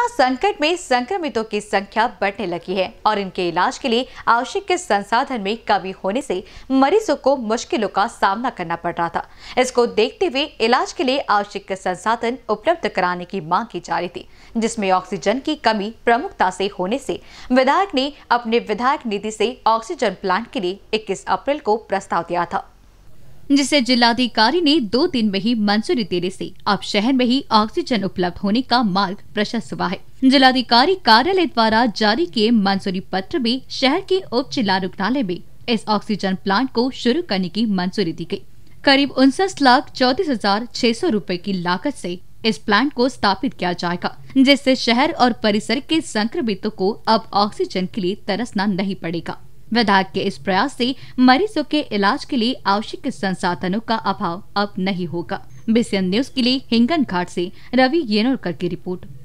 corona संकट में संक्रमितों की संख्या बढ़ने लगी है और इनके इलाज के लिए आवश्यक के संसाधन में कमी होने से मरीजों को मुश्किलों का सामना करना पड़ रहा था इसको देखते हुए इलाज के लिए आवश्यक संसाधन उपलब्ध कराने की मांग की जा रही थी जिसमें ऑक्सीजन की कमी प्रमुखता से होने से विधायक ने अपने विधायक निधि से ऑक्सीजन प्लांट के लिए इक्कीस अप्रैल को प्रस्ताव दिया था जिसे जिलाधिकारी ने दो दिन में ही मंजूरी देने से अब शहर में ही ऑक्सीजन उपलब्ध होने का मार्ग प्रशस्त हुआ है जिलाधिकारी कार्यालय द्वारा जारी किए मंजूरी पत्र में शहर के उप जिला रुग्णालय में इस ऑक्सीजन प्लांट को शुरू करने की मंजूरी दी गयी करीब उनसठ लाख चौतीस हजार छह सौ रूपए की लागत से इस प्लांट को स्थापित किया जाएगा जिससे शहर और परिसर के संक्रमितों को अब ऑक्सीजन के लिए तरसना नहीं पड़ेगा विधायक के इस प्रयास से मरीजों के इलाज के लिए आवश्यक संसाधनों का अभाव अब नहीं होगा बीसीएन न्यूज के लिए हिंगन घाट ऐसी रवि येनोरकर की रिपोर्ट